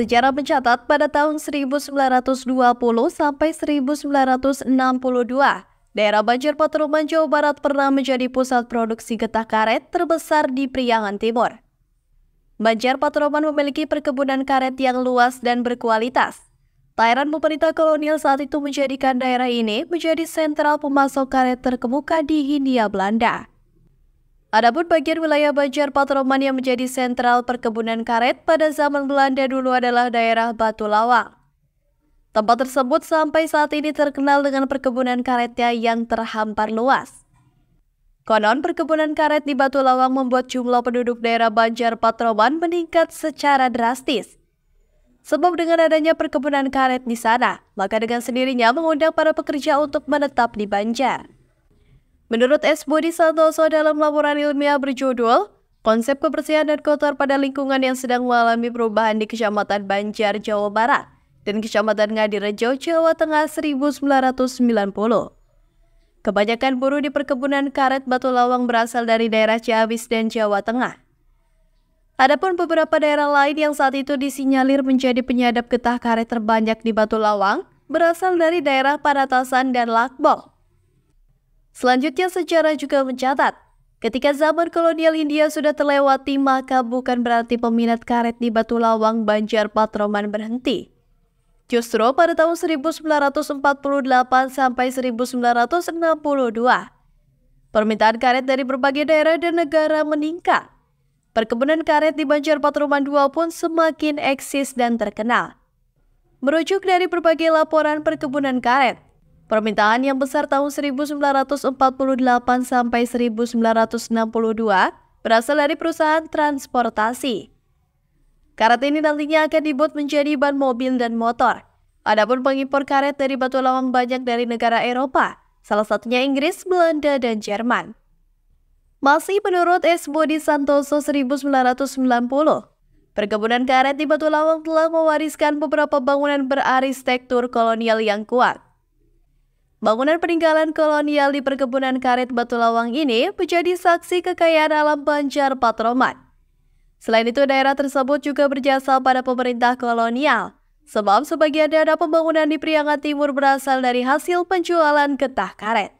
Sejarah mencatat pada tahun 1920 sampai 1962, daerah Banjir Jawa Barat pernah menjadi pusat produksi getah karet terbesar di Priangan Timur. Banjar Patroman memiliki perkebunan karet yang luas dan berkualitas. Tairan pemerintah kolonial saat itu menjadikan daerah ini menjadi sentral pemasok karet terkemuka di Hindia Belanda. Adapun bagian wilayah Banjar Patroman yang menjadi sentral perkebunan karet pada zaman Belanda dulu adalah daerah Batu Lawang. Tempat tersebut sampai saat ini terkenal dengan perkebunan karetnya yang terhampar luas. Konon perkebunan karet di Batu Lawang membuat jumlah penduduk daerah Banjar Patroman meningkat secara drastis. Sebab dengan adanya perkebunan karet di sana, maka dengan sendirinya mengundang para pekerja untuk menetap di Banjar. Menurut S. Budi Santoso dalam laporan ilmiah berjudul Konsep Kebersihan dan Kotor pada Lingkungan yang sedang mengalami perubahan di Kecamatan Banjar, Jawa Barat dan Kecamatan Ngadirejo, Jawa Tengah 1990. Kebanyakan buruh di perkebunan karet batu lawang berasal dari daerah Ciamis dan Jawa Tengah. Adapun beberapa daerah lain yang saat itu disinyalir menjadi penyadap getah karet terbanyak di Batu Lawang berasal dari daerah Paratasan dan Lakbol. Selanjutnya sejarah juga mencatat, ketika zaman kolonial India sudah terlewati maka bukan berarti peminat karet di Batu Lawang Banjar Patroman berhenti. Justru pada tahun 1948 sampai 1962, permintaan karet dari berbagai daerah dan negara meningkat. Perkebunan karet di Banjar Patroman II pun semakin eksis dan terkenal. Merujuk dari berbagai laporan perkebunan karet, Permintaan yang besar tahun 1948 sampai 1962 berasal dari perusahaan transportasi. Karet ini nantinya akan dibuat menjadi ban mobil dan motor. Adapun pengimpor karet dari batu lawang banyak dari negara Eropa, salah satunya Inggris, Belanda, dan Jerman. Masih menurut S. Budi Santoso 1990, perkebunan karet di Batu Lawang telah mewariskan beberapa bangunan berarsitektur kolonial yang kuat. Bangunan peninggalan kolonial di perkebunan karet Batu Lawang ini menjadi saksi kekayaan alam Banjar Patroman. Selain itu, daerah tersebut juga berjasa pada pemerintah kolonial, sebab sebagian dana pembangunan di Priangan Timur berasal dari hasil penjualan getah karet.